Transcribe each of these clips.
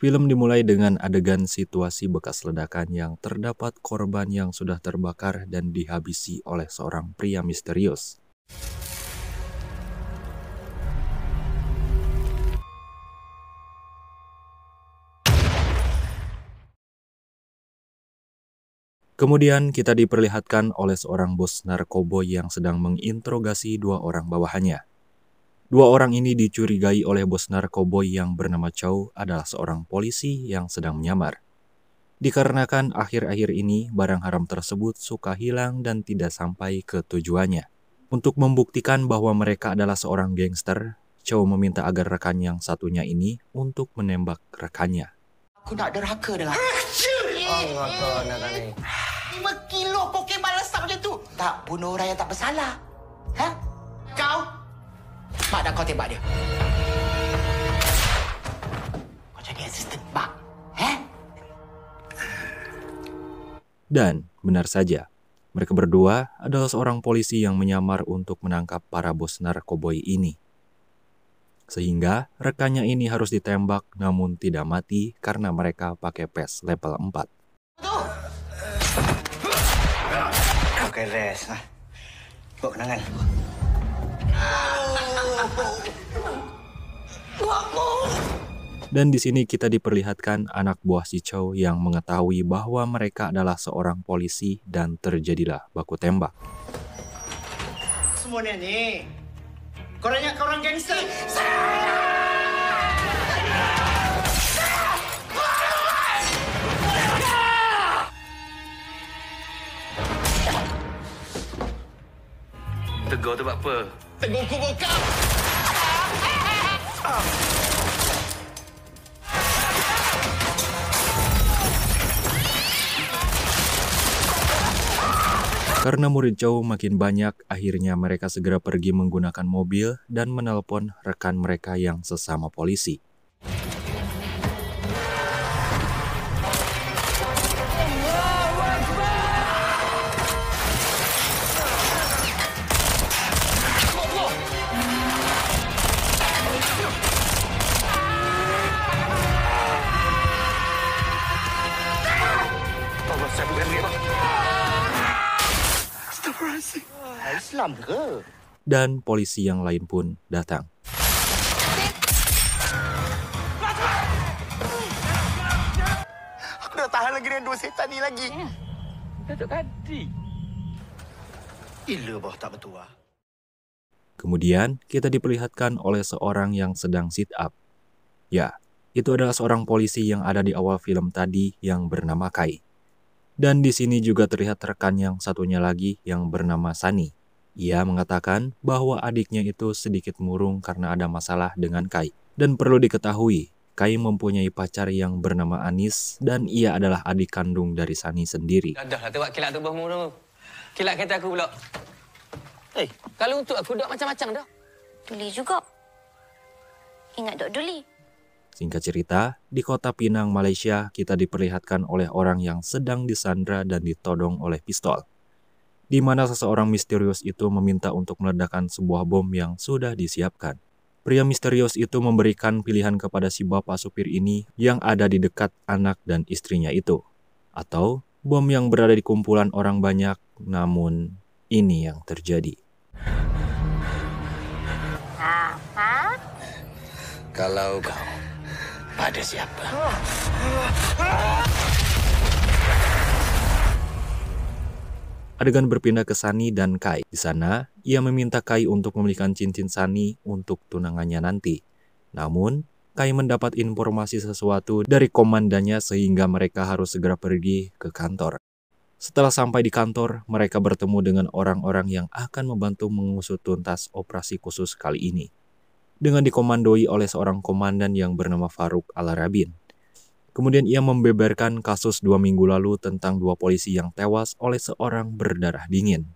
Film dimulai dengan adegan situasi bekas ledakan yang terdapat korban yang sudah terbakar dan dihabisi oleh seorang pria misterius. Kemudian kita diperlihatkan oleh seorang bos narkoboy yang sedang menginterogasi dua orang bawahannya. Dua orang ini dicurigai oleh bos narkoboy yang bernama Chow adalah seorang polisi yang sedang menyamar. Dikarenakan akhir-akhir ini barang haram tersebut suka hilang dan tidak sampai ke tujuannya. Untuk membuktikan bahwa mereka adalah seorang gangster, Chow meminta agar rekan yang satunya ini untuk menembak rekannya. Aku nak derhaka dah. Allah kau nak 5 kilo kokain balasap macam tu. Tak bunuh orang yang tak bersalah. Ha? Kau Mak dah kau tembak dia. Kau jadi assistant mak. Eh? Dan benar saja, mereka berdua adalah seorang polisi yang menyamar untuk menangkap para bos narkoboi ini. Sehingga rekannya ini harus ditembak namun tidak mati karena mereka pakai pes level 4. Tuh. Oke, okay, rest. Ah, bawa kenangan. Ah. Dan di sini kita diperlihatkan anak buah si Chow yang mengetahui bahwa mereka adalah seorang polisi dan terjadilah baku tembak. Semuanya nih, korangnya korang gangster. Tegur tu buat apa? Tegur kubur kau! Karena murid Chow makin banyak, akhirnya mereka segera pergi menggunakan mobil dan menelpon rekan mereka yang sesama polisi. dan polisi yang lain pun datang. Aku tahan lagi dengan dua setan ni lagi. Iya. Datuk Kadi. Gila bah tak betul lah. Kemudian kita diperlihatkan oleh seorang yang sedang sit up. Ya, itu adalah seorang polisi yang ada di awal film tadi yang bernama Kai. Dan di sini juga terlihat rekan yang satunya lagi yang bernama Sani. Ia mengatakan bahwa adiknya itu sedikit murung karena ada masalah dengan Kai. Dan perlu diketahui, Kai mempunyai pacar yang bernama Anis dan ia adalah adik kandung dari Sani sendiri. Dah, tu aku pula. Eh, kalau untuk aku dah macam-macam dah. Duli juga. Ingat dok Duli. Singkat cerita, di kota Pinang, Malaysia, kita diperlihatkan oleh orang yang sedang disandra dan ditodong oleh pistol di mana seseorang misterius itu meminta untuk meledakkan sebuah bom yang sudah disiapkan. Pria misterius itu memberikan pilihan kepada si bapak supir ini yang ada di dekat anak dan istrinya itu. Atau bom yang berada di kumpulan orang banyak, namun ini yang terjadi. Apa? Kalau kau pada siapa? Oh. Adegan berpindah ke Sani dan Kai. Di sana, ia meminta Kai untuk memberikan cincin Sani untuk tunangannya nanti. Namun, Kai mendapat informasi sesuatu dari komandannya sehingga mereka harus segera pergi ke kantor. Setelah sampai di kantor, mereka bertemu dengan orang-orang yang akan membantu mengusut tuntas operasi khusus kali ini. Dengan dikomandoi oleh seorang komandan yang bernama Faruk Alarabin. Kemudian ia membeberkan kasus dua minggu lalu tentang dua polisi yang tewas oleh seorang berdarah dingin.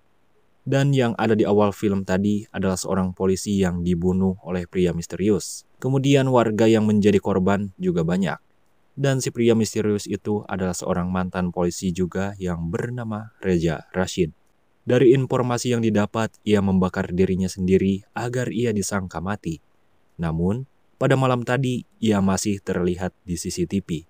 Dan yang ada di awal film tadi adalah seorang polisi yang dibunuh oleh pria misterius. Kemudian warga yang menjadi korban juga banyak. Dan si pria misterius itu adalah seorang mantan polisi juga yang bernama Reza Rashid. Dari informasi yang didapat, ia membakar dirinya sendiri agar ia disangka mati. Namun, pada malam tadi ia masih terlihat di CCTV.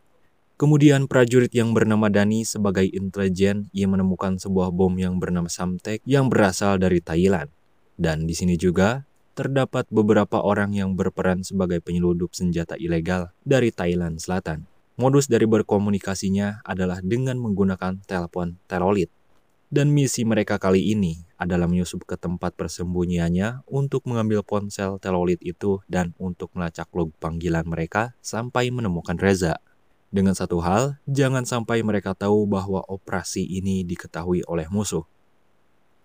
Kemudian prajurit yang bernama Dani sebagai intelijen ia menemukan sebuah bom yang bernama Samtek yang berasal dari Thailand. Dan di sini juga terdapat beberapa orang yang berperan sebagai penyeludup senjata ilegal dari Thailand Selatan. Modus dari berkomunikasinya adalah dengan menggunakan telepon telolit. Dan misi mereka kali ini adalah menyusup ke tempat persembunyiannya untuk mengambil ponsel telolit itu dan untuk melacak log panggilan mereka sampai menemukan Reza. Dengan satu hal, jangan sampai mereka tahu bahwa operasi ini diketahui oleh musuh.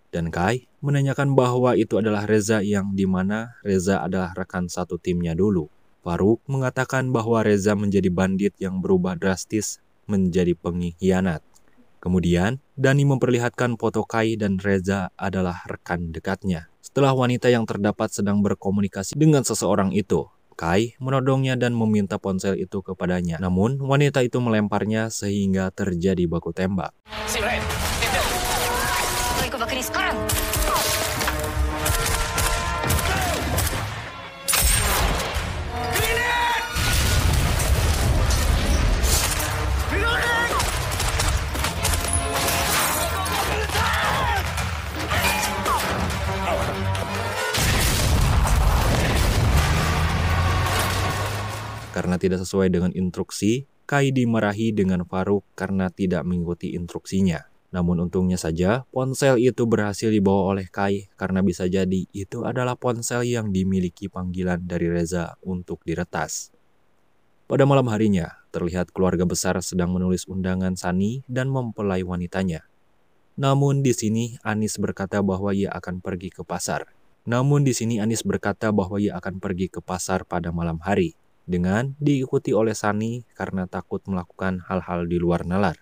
Dan Kai menanyakan bahwa itu adalah Reza yang mana Reza adalah rekan satu timnya dulu. Faruk mengatakan bahwa Reza menjadi bandit yang berubah drastis menjadi pengkhianat. Kemudian, Dani memperlihatkan foto Kai dan Reza adalah rekan dekatnya. Setelah wanita yang terdapat sedang berkomunikasi dengan seseorang itu, Kai menodongnya dan meminta ponsel itu kepadanya. Namun, wanita itu melemparnya sehingga terjadi baku tembak. Karena tidak sesuai dengan instruksi, Kai dimarahi dengan Faruk karena tidak mengikuti instruksinya. Namun untungnya saja, ponsel itu berhasil dibawa oleh Kai karena bisa jadi itu adalah ponsel yang dimiliki panggilan dari Reza untuk diretas. Pada malam harinya, terlihat keluarga besar sedang menulis undangan Sani dan mempelai wanitanya. Namun di sini Anis berkata bahwa ia akan pergi ke pasar. Namun di sini Anis berkata bahwa ia akan pergi ke pasar pada malam hari dengan diikuti oleh Sani karena takut melakukan hal-hal di luar nalar.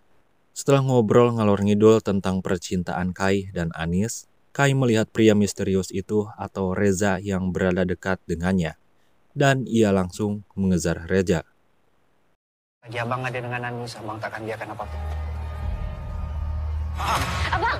Setelah ngobrol ngalor ngidul tentang percintaan Kai dan Anis, Kai melihat pria misterius itu atau Reza yang berada dekat dengannya. Dan ia langsung mengejar Reza. Lagi abang ada dengan Anis, abang takkan biarkan apapun. Abang!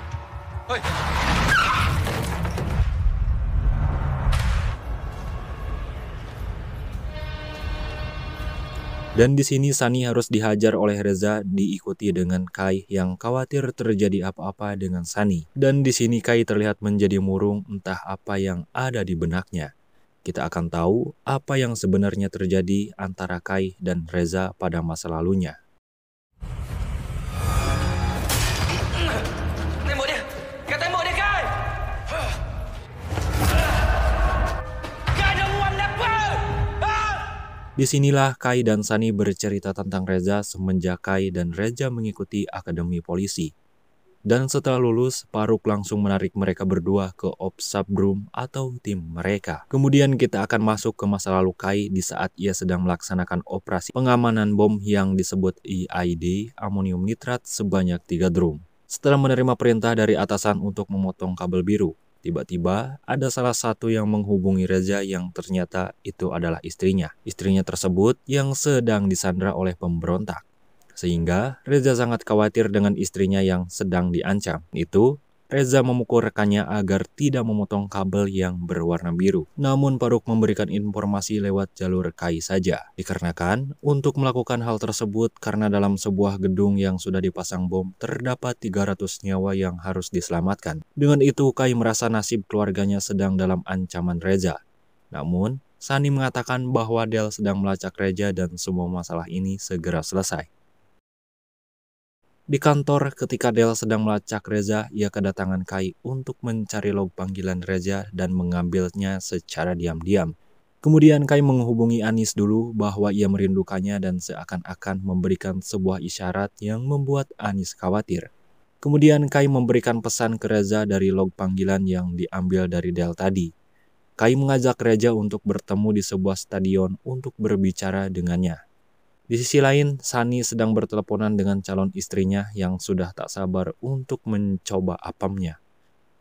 Dan di sini Sani harus dihajar oleh Reza diikuti dengan Kai yang khawatir terjadi apa-apa dengan Sani. Dan di sini Kai terlihat menjadi murung entah apa yang ada di benaknya. Kita akan tahu apa yang sebenarnya terjadi antara Kai dan Reza pada masa lalunya. Disinilah Kai dan Sani bercerita tentang Reza semenjak Kai dan Reza mengikuti Akademi Polisi. Dan setelah lulus, Paruk langsung menarik mereka berdua ke Opsabrum atau tim mereka. Kemudian kita akan masuk ke masa lalu Kai di saat ia sedang melaksanakan operasi pengamanan bom yang disebut EID amonium nitrat sebanyak 3 drum. Setelah menerima perintah dari atasan untuk memotong kabel biru, Tiba-tiba ada salah satu yang menghubungi Reza yang ternyata itu adalah istrinya. Istrinya tersebut yang sedang disandra oleh pemberontak. Sehingga Reza sangat khawatir dengan istrinya yang sedang diancam. Itu Reza memukul rekannya agar tidak memotong kabel yang berwarna biru. Namun Paruk memberikan informasi lewat jalur kai saja. Dikarenakan untuk melakukan hal tersebut karena dalam sebuah gedung yang sudah dipasang bom terdapat 300 nyawa yang harus diselamatkan. Dengan itu Kai merasa nasib keluarganya sedang dalam ancaman Reza. Namun, Sani mengatakan bahwa Del sedang melacak Reza dan semua masalah ini segera selesai. Di kantor, ketika Del sedang melacak Reza, ia kedatangan Kai untuk mencari log panggilan Reza dan mengambilnya secara diam-diam. Kemudian Kai menghubungi Anis dulu bahwa ia merindukannya dan seakan-akan memberikan sebuah isyarat yang membuat Anis khawatir. Kemudian Kai memberikan pesan ke Reza dari log panggilan yang diambil dari Del tadi. Kai mengajak Reza untuk bertemu di sebuah stadion untuk berbicara dengannya. Di sisi lain, Sani sedang berteleponan dengan calon istrinya yang sudah tak sabar untuk mencoba apamnya.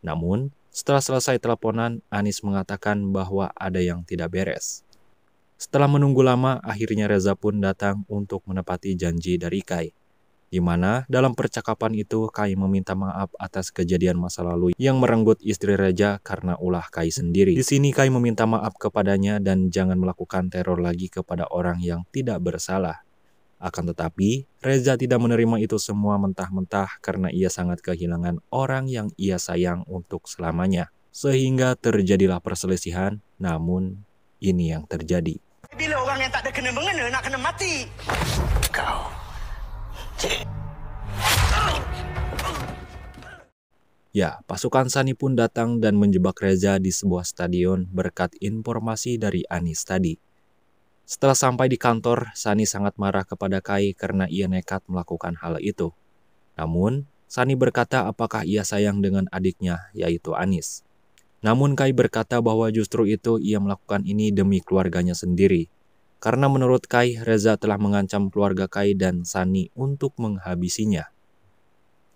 Namun, setelah selesai teleponan, Anis mengatakan bahwa ada yang tidak beres. Setelah menunggu lama, akhirnya Reza pun datang untuk menepati janji dari Kai di mana dalam percakapan itu Kai meminta maaf atas kejadian masa lalu yang merenggut istri raja karena ulah Kai sendiri. Di sini Kai meminta maaf kepadanya dan jangan melakukan teror lagi kepada orang yang tidak bersalah. Akan tetapi, Reza tidak menerima itu semua mentah-mentah karena ia sangat kehilangan orang yang ia sayang untuk selamanya. Sehingga terjadilah perselisihan, namun ini yang terjadi. Bila orang yang tak ada kena mengena nak kena mati. Kau Ya, pasukan Sani pun datang dan menjebak Reza di sebuah stadion berkat informasi dari Anis tadi. Setelah sampai di kantor, Sani sangat marah kepada Kai karena ia nekat melakukan hal itu. Namun, Sani berkata apakah ia sayang dengan adiknya, yaitu Anis. Namun Kai berkata bahwa justru itu ia melakukan ini demi keluarganya sendiri, karena menurut Kai, Reza telah mengancam keluarga Kai dan Sani untuk menghabisinya.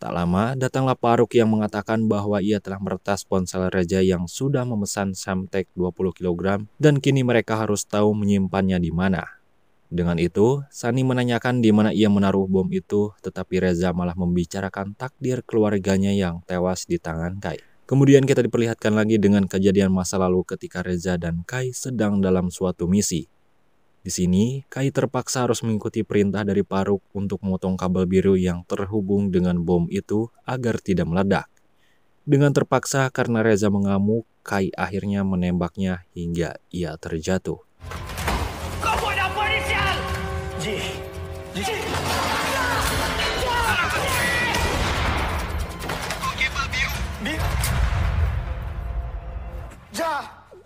Tak lama, datanglah Paruk yang mengatakan bahwa ia telah meretas ponsel Reza yang sudah memesan Samtek 20 kg dan kini mereka harus tahu menyimpannya di mana. Dengan itu, Sani menanyakan di mana ia menaruh bom itu, tetapi Reza malah membicarakan takdir keluarganya yang tewas di tangan Kai. Kemudian kita diperlihatkan lagi dengan kejadian masa lalu ketika Reza dan Kai sedang dalam suatu misi. Di sini, Kai terpaksa harus mengikuti perintah dari Paruk untuk memotong kabel biru yang terhubung dengan bom itu agar tidak meledak. Dengan terpaksa karena Reza mengamuk, Kai akhirnya menembaknya hingga ia terjatuh.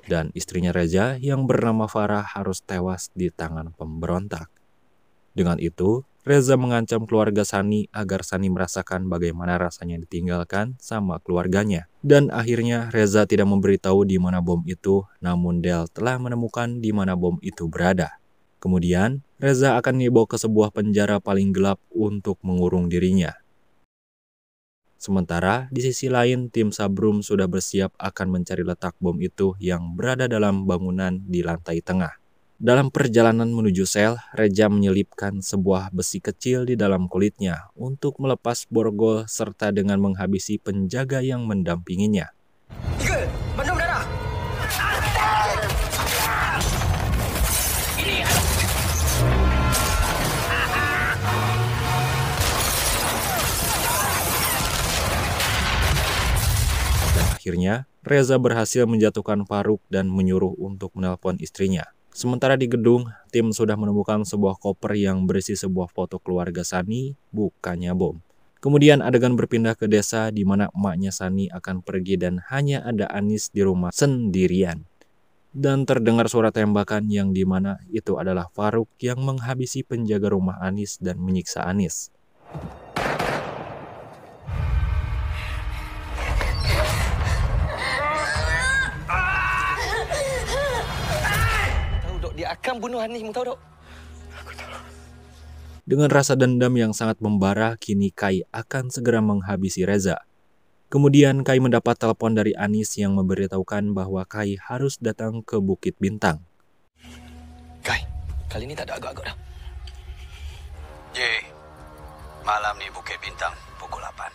dan istrinya Reza yang bernama Farah harus tewas di tangan pemberontak. Dengan itu, Reza mengancam keluarga Sani agar Sani merasakan bagaimana rasanya ditinggalkan sama keluarganya. Dan akhirnya Reza tidak memberitahu di mana bom itu, namun Del telah menemukan di mana bom itu berada. Kemudian, Reza akan dibawa ke sebuah penjara paling gelap untuk mengurung dirinya. Sementara di sisi lain, tim Sabrum sudah bersiap akan mencari letak bom itu yang berada dalam bangunan di lantai tengah. Dalam perjalanan menuju sel, Reja menyelipkan sebuah besi kecil di dalam kulitnya untuk melepas borgol serta dengan menghabisi penjaga yang mendampinginya. Akhirnya, Reza berhasil menjatuhkan Faruk dan menyuruh untuk menelpon istrinya. Sementara di gedung, tim sudah menemukan sebuah koper yang berisi sebuah foto keluarga Sani, bukannya bom. Kemudian adegan berpindah ke desa di mana emaknya Sani akan pergi dan hanya ada Anis di rumah sendirian. Dan terdengar suara tembakan yang dimana itu adalah Faruk yang menghabisi penjaga rumah Anis dan menyiksa Anis. Dia akan bunuh Hanif, mu tahu tak? Aku tahu. Dengan rasa dendam yang sangat membara, kini Kai akan segera menghabisi Reza. Kemudian Kai mendapat telepon dari Anis yang memberitahukan bahwa Kai harus datang ke Bukit Bintang. Kai, kali ini tak ada agak-agak dah. J, malam ni Bukit Bintang pukul 8.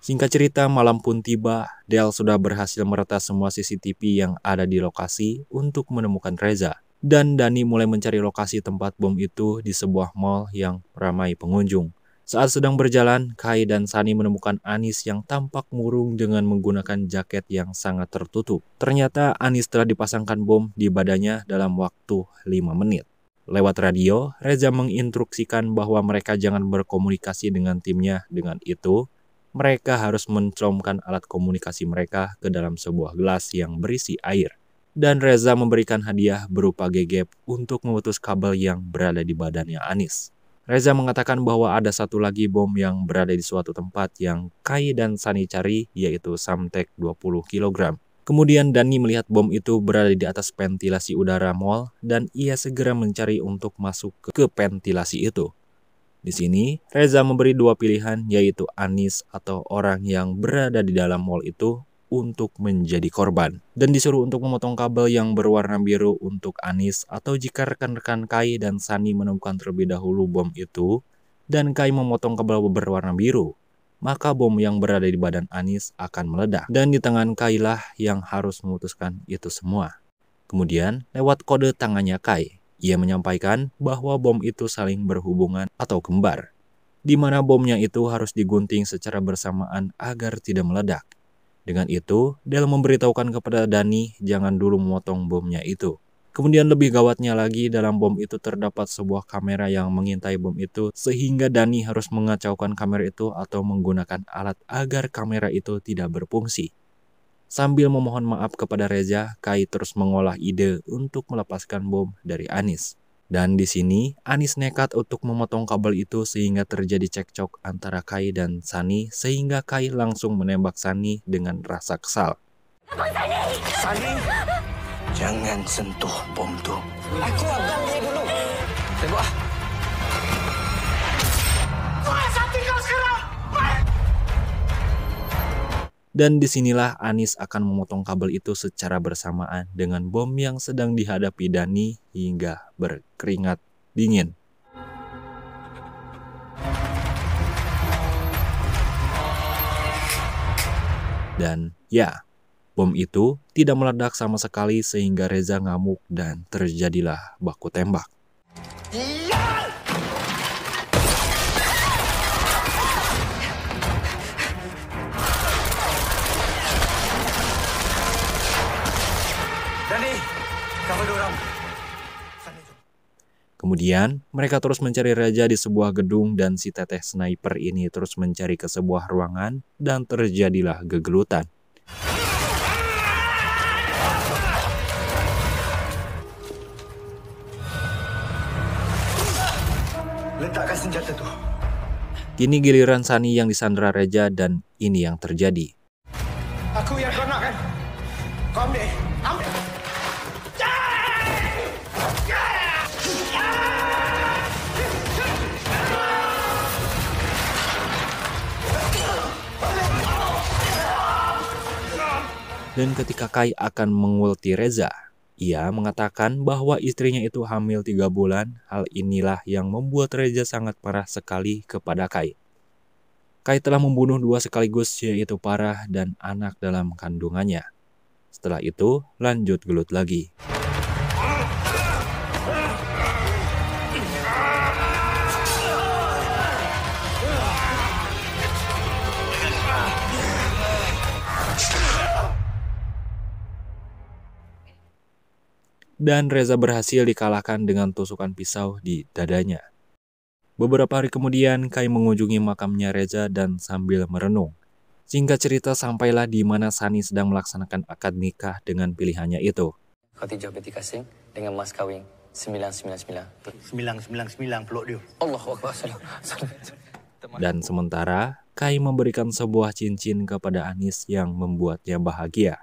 Singkat cerita, malam pun tiba. Del sudah berhasil meretas semua CCTV yang ada di lokasi untuk menemukan Reza dan Dani mulai mencari lokasi tempat bom itu di sebuah mall yang ramai pengunjung. Saat sedang berjalan, Kai dan Sani menemukan Anis yang tampak murung dengan menggunakan jaket yang sangat tertutup. Ternyata Anis telah dipasangkan bom di badannya dalam waktu 5 menit. Lewat radio, Reza menginstruksikan bahwa mereka jangan berkomunikasi dengan timnya. Dengan itu, mereka harus mencomkan alat komunikasi mereka ke dalam sebuah gelas yang berisi air dan Reza memberikan hadiah berupa gegep untuk memutus kabel yang berada di badannya Anis. Reza mengatakan bahwa ada satu lagi bom yang berada di suatu tempat yang Kai dan Sani cari yaitu Samtek 20 kg. Kemudian Dani melihat bom itu berada di atas ventilasi udara mall dan ia segera mencari untuk masuk ke, ke ventilasi itu. Di sini, Reza memberi dua pilihan yaitu Anis atau orang yang berada di dalam mall itu untuk menjadi korban dan disuruh untuk memotong kabel yang berwarna biru untuk Anis atau jika rekan-rekan Kai dan Sani menemukan terlebih dahulu bom itu dan Kai memotong kabel berwarna biru maka bom yang berada di badan Anis akan meledak. Dan di tangan Kai lah yang harus memutuskan itu semua. Kemudian, lewat kode tangannya Kai, ia menyampaikan bahwa bom itu saling berhubungan atau kembar, di mana bomnya itu harus digunting secara bersamaan agar tidak meledak. Dengan itu, Del memberitahukan kepada Dani jangan dulu memotong bomnya itu. Kemudian lebih gawatnya lagi, dalam bom itu terdapat sebuah kamera yang mengintai bom itu sehingga Dani harus mengacaukan kamera itu atau menggunakan alat agar kamera itu tidak berfungsi. Sambil memohon maaf kepada Reza, Kai terus mengolah ide untuk melepaskan bom dari Anis. Dan di sini, Anis nekat untuk memotong kabel itu sehingga terjadi cekcok antara Kai dan Sani sehingga Kai langsung menembak Sani dengan rasa kesal. Sani! Jangan sentuh bom itu. Aku akan dulu. Tembak Dan disinilah Anis akan memotong kabel itu secara bersamaan dengan bom yang sedang dihadapi Dani hingga berkeringat dingin. Dan ya, bom itu tidak meledak sama sekali sehingga Reza ngamuk dan terjadilah baku tembak. Iya. Kemudian, mereka terus mencari raja di sebuah gedung dan si teteh sniper ini terus mencari ke sebuah ruangan dan terjadilah gegelutan. Letakkan senjata tuh. Kini giliran Sani yang disandra raja dan ini yang terjadi. Dan ketika Kai akan mengulti Reza, ia mengatakan bahwa istrinya itu hamil tiga bulan. Hal inilah yang membuat Reza sangat parah sekali kepada Kai. Kai telah membunuh dua sekaligus yaitu Parah dan anak dalam kandungannya. Setelah itu lanjut gelut lagi. dan Reza berhasil dikalahkan dengan tusukan pisau di dadanya. Beberapa hari kemudian, Kai mengunjungi makamnya Reza dan sambil merenung. Singkat cerita, sampailah di mana Sani sedang melaksanakan akad nikah dengan pilihannya itu. Khadijah binti Kasim dengan mas kawin 999. 999 peluk dia. Allahu Akbar. Dan sementara, Kai memberikan sebuah cincin kepada Anis yang membuatnya bahagia.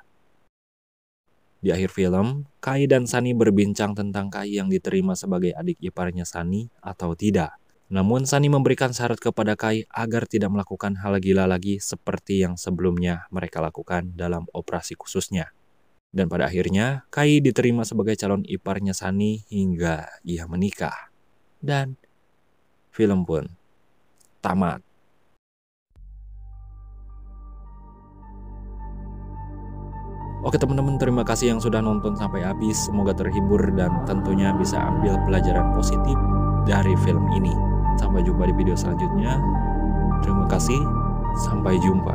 Di akhir film, Kai dan Sunny berbincang tentang Kai yang diterima sebagai adik iparnya Sunny atau tidak. Namun Sunny memberikan syarat kepada Kai agar tidak melakukan hal gila lagi seperti yang sebelumnya mereka lakukan dalam operasi khususnya. Dan pada akhirnya, Kai diterima sebagai calon iparnya Sunny hingga ia menikah. Dan film pun tamat. Oke teman-teman terima kasih yang sudah nonton sampai habis Semoga terhibur dan tentunya bisa ambil pelajaran positif dari film ini Sampai jumpa di video selanjutnya Terima kasih Sampai jumpa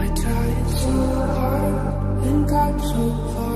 I tried so hard and got so far